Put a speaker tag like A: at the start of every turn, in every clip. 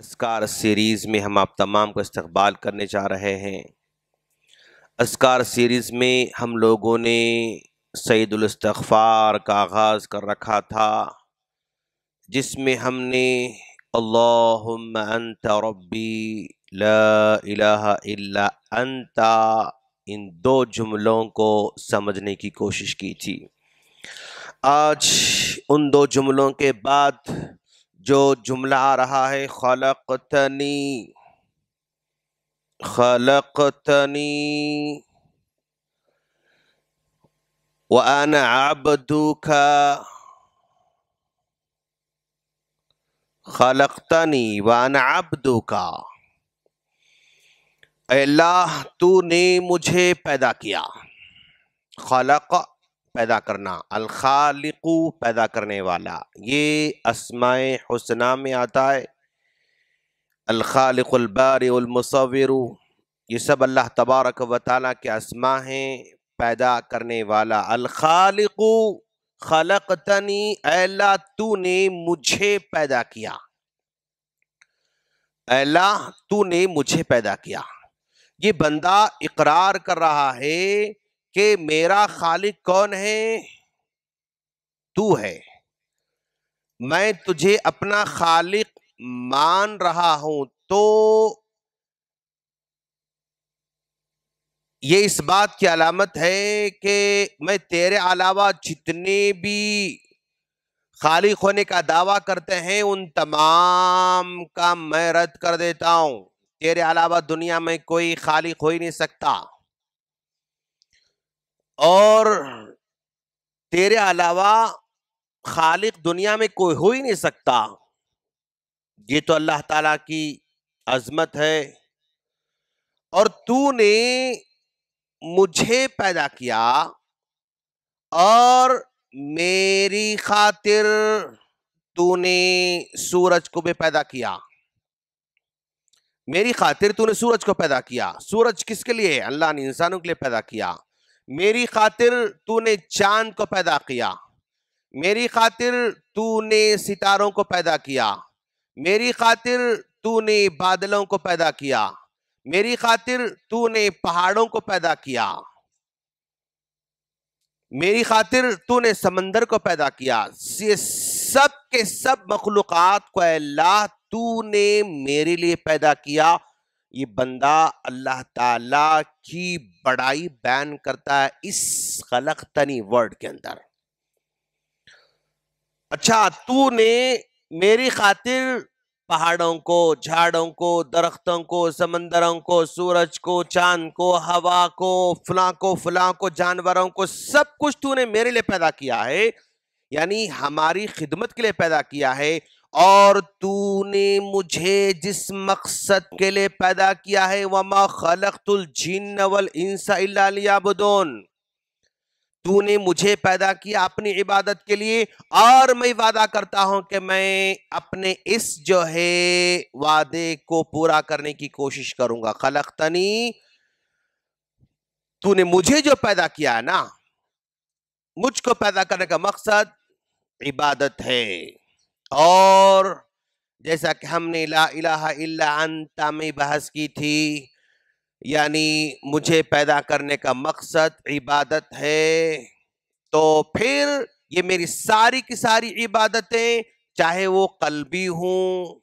A: असकार series में हम आप तमाम का इस्तबाल करने जा रहे हैं असकार सीरीज़ में हम लोगों ने सईदुलस्तफ़ार का आगाज़ कर रखा था जिसमें हमने अल्लाहुम्मा रब्बी ला इलाहा इल्ला अंता इन दो जुमलों को समझने की कोशिश की थी आज उन दो जुमलों के बाद जो जुमला आ रहा है खलकतनी खलकतनी वन अबदू दुखा खलकतनी वन अब दुखा अल्लाह तूने मुझे पैदा किया खलक पैदा करना अल अलखालिकु पैदा करने वाला ये असमाय हसना में आता है अल अलखालिकबारमसवर ये सब अल्लाह तबारक व के असमा हैं पैदा करने वाला अलखालिकु खलकतनी अल्लाह तू ने मुझे पैदा किया अल्लाह तू ने मुझे पैदा किया ये बंदा इकरार कर रहा है कि मेरा खालिक कौन है तू है मैं तुझे अपना खालिक मान रहा हूं तो ये इस बात की अलामत है कि मैं तेरे अलावा जितने भी खालिक होने का दावा करते हैं उन तमाम का मैं रद्द कर देता हूं तेरे अलावा दुनिया में कोई खालिक हो ही नहीं सकता और तेरे अलावा खालिक दुनिया में कोई हो ही नहीं सकता ये तो अल्लाह ताला की अजमत है और तूने मुझे पैदा किया और मेरी खातिर तूने सूरज को भी पैदा किया मेरी खातिर तूने सूरज को पैदा किया सूरज किसके लिए अल्लाह ने इंसानों के लिए पैदा किया मेरी खातिर तूने चांद को पैदा किया मेरी खातिर तूने सितारों को पैदा किया मेरी खातिर तूने बादलों को पैदा किया मेरी खातिर तूने पहाड़ों को पैदा किया मेरी खातिर तूने समंदर को पैदा किया ये सब के सब मखलूक को अल्लाह तूने मेरे लिए पैदा किया ये बंदा अल्लाह ताला की बड़ाई बैन करता है इस खलक तनी वर्ड के अंदर अच्छा तू ने मेरी खातिर पहाड़ों को झाड़ों को दरख्तों को समंदरों को सूरज को चांद को हवा को फलां को फलां को जानवरों को सब कुछ तूने मेरे लिए पैदा किया है यानी हमारी खिदमत के लिए पैदा किया है और तूने मुझे जिस मकसद के लिए पैदा किया है वमा खलकतुल जिन्न वल इंसा तूने मुझे पैदा किया अपनी इबादत के लिए और मैं वादा करता हूं कि मैं अपने इस जो है वादे को पूरा करने की कोशिश करूंगा खलकतनी तूने मुझे जो पैदा किया है ना मुझको पैदा करने का मकसद इबादत है और जैसा कि हमने ला इलाहा इल्ला अंता में बहस की थी यानी मुझे पैदा करने का मकसद इबादत है तो फिर ये मेरी सारी की सारी इबादतें चाहे वो कल्बी हूँ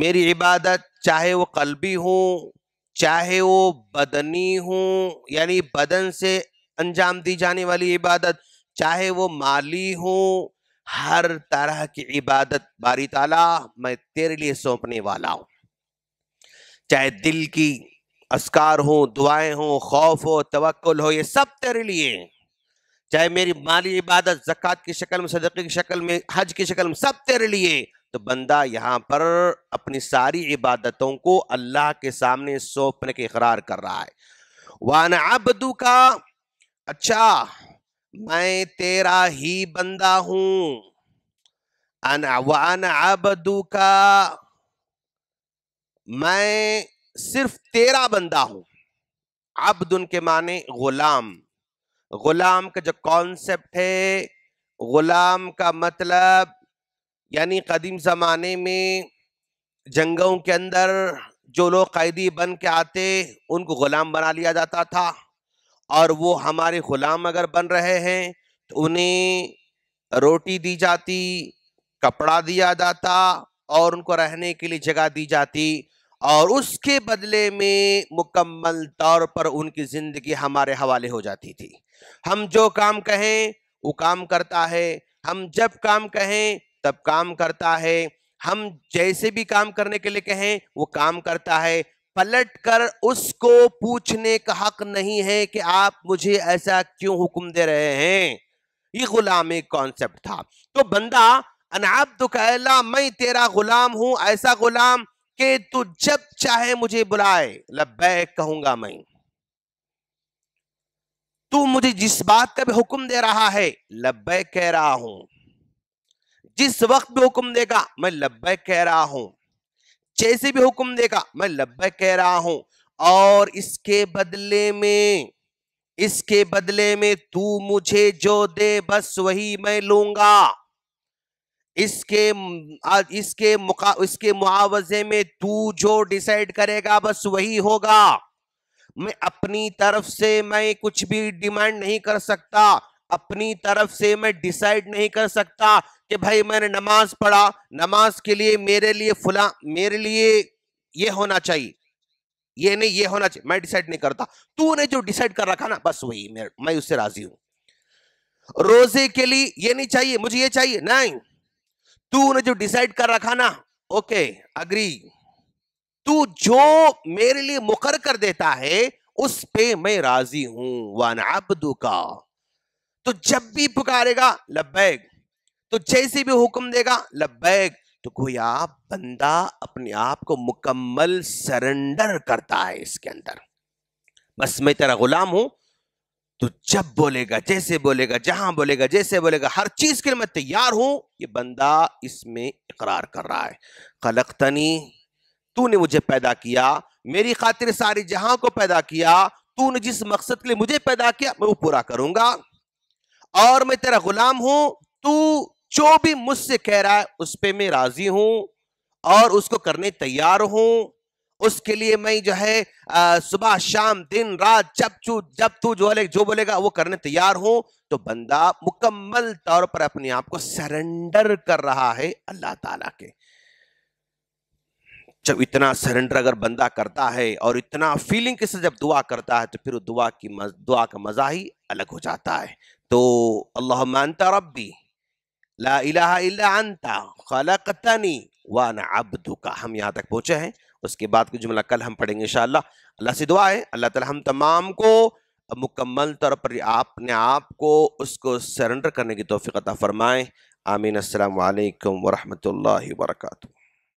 A: मेरी इबादत चाहे वो कल्बी हूँ चाहे वो बदनी हूँ यानी बदन से अंजाम दी जाने वाली इबादत चाहे वो माली हूँ हर तरह की इबादत बारी ताला मैं तेरे लिए सौंपने वाला हूं चाहे दिल की असकार हो दुआएं हो खौफ हो तवक्कुल हो ये सब तेरे लिए चाहे मेरी माली इबादत जक़ात की शक्ल में सदक़े की शक्ल में हज की शक्ल में सब तेरे लिए तो बंदा यहाँ पर अपनी सारी इबादतों को अल्लाह के सामने सौंपने के इकरार कर रहा है वान अबदू का अच्छा मैं तेरा ही बंदा हूं अन अबदू का मैं सिर्फ तेरा बंदा हूं दुन के माने गुलाम गुलाम का जो कॉन्सेप्ट है गुलाम का मतलब यानी कदीम ज़माने में जंगों के अंदर जो लोग कैदी बन के आते उनको गुलाम बना लिया जाता था और वो हमारे ग़ुलाम अगर बन रहे हैं तो उन्हें रोटी दी जाती कपड़ा दिया जाता और उनको रहने के लिए जगह दी जाती और उसके बदले में मुकम्मल तौर पर उनकी ज़िंदगी हमारे हवाले हो जाती थी हम जो काम कहें वो काम करता है हम जब काम कहें तब काम करता है हम जैसे भी काम करने के लिए कहें वो काम करता है पलट कर उसको पूछने का हक नहीं है कि आप मुझे ऐसा क्यों हुक्म दे रहे हैं ये गुलाम एक कॉन्सेप्ट था तो बंदा अनाब कहला मैं तेरा गुलाम हूं ऐसा गुलाम कि तू जब चाहे मुझे बुलाए लब्बै कहूंगा मैं तू मुझे जिस बात का भी हुक्म दे रहा है लब्बैक कह रहा हूं जिस वक्त भी हुक्म देगा मैं लब्बैक कह रहा हूं जैसे भी हुक्म देगा मैं लब्बे कह रहा हूं और इसके बदले में इसके बदले में तू मुझे जो दे बस वही मैं लूंगा इसके इसके मुका इसके मुआवजे में तू जो डिसाइड करेगा बस वही होगा मैं अपनी तरफ से मैं कुछ भी डिमांड नहीं कर सकता अपनी तरफ से मैं डिसाइड नहीं कर सकता कि भाई मैंने नमाज पढ़ा नमाज के लिए मेरे लिए फुला मेरे लिए ये होना चाहिए ये नहीं ये होना चाहिए मैं डिसाइड नहीं करता तूने जो डिसाइड कर रखा ना बस वही मैं, मैं उससे राजी हूं रोजे के लिए ये नहीं चाहिए मुझे ये चाहिए नहीं तूने जो डिसाइड कर रखा ना ओके अग्री तू जो मेरे लिए मुकर कर देता है उस पे मैं राजी हूं वन अब्दू का तो जब भी पुकारेगा लबैग तो जैसे भी हुक्म देगा लबैग तो गोया बंदा अपने आप को मुकम्मल सरेंडर करता है इसके अंदर बस मैं तेरा गुलाम हूं तो जब बोलेगा जैसे बोलेगा जहां बोलेगा जैसे बोलेगा हर चीज के लिए मैं तैयार हूं ये बंदा इसमें इकरार कर रहा है तू तूने मुझे पैदा किया मेरी खातिर सारी जहां को पैदा किया तूने जिस मकसद के लिए मुझे पैदा किया मैं वो पूरा करूंगा और मैं तेरा गुलाम हूं तू जो भी मुझसे कह रहा है उस पर मैं राजी हूं और उसको करने तैयार हूं उसके लिए मैं जो है सुबह शाम दिन रात जब तू जब तू जो बोले जो बोलेगा वो करने तैयार हूं तो बंदा मुकम्मल तौर पर अपने आप को सरेंडर कर रहा है अल्लाह ताला के जब इतना सरेंडर अगर बंदा करता है और इतना फीलिंग के से जब दुआ करता है तो फिर दुआ की मज, दुआ का मजा ही अलग हो जाता है तो अल्लाह मानता रबी ला इलाहा इल्ला अंता खलकतनी वाना अब्दू का हम यहाँ तक पहुँचे हैं उसके बाद का जुमला कल हम पढ़ेंगे इन अल्लाह से दुआ है अल्लाह ताला हम तमाम को मुकम्मल तौर पर आपने आप को उसको सरेंडर करने की तोफ़ी अता फ़रमाएँ आमीन अल्लाम वरहमल वर्का